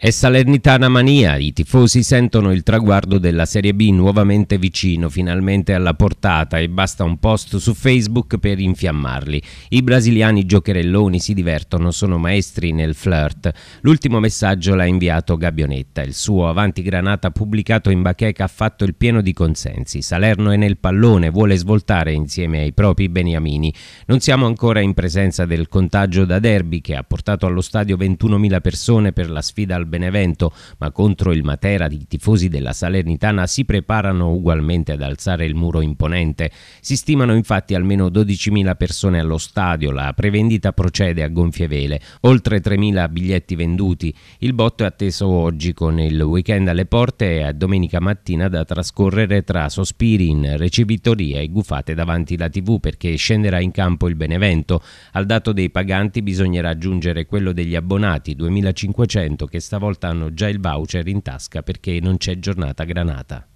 È Salernitana mania, i tifosi sentono il traguardo della Serie B nuovamente vicino, finalmente alla portata e basta un post su Facebook per infiammarli. I brasiliani giocherelloni si divertono, sono maestri nel flirt. L'ultimo messaggio l'ha inviato Gabionetta, il suo avanti granata pubblicato in bacheca ha fatto il pieno di consensi. Salerno è nel pallone, vuole svoltare insieme ai propri beniamini. Non siamo ancora in presenza del contagio da derby che ha portato allo stadio 21.000 persone per la sfida al Benevento, ma contro il Matera i tifosi della Salernitana si preparano ugualmente ad alzare il muro imponente. Si stimano infatti almeno 12.000 persone allo stadio, la prevendita procede a gonfie vele, oltre 3.000 biglietti venduti. Il botto è atteso oggi con il weekend alle porte e a domenica mattina da trascorrere tra sospiri in ricevitoria e gufate davanti la tv perché scenderà in campo il Benevento. Al dato dei paganti bisognerà aggiungere quello degli abbonati, 2.500 che sta volta hanno già il voucher in tasca perché non c'è giornata granata.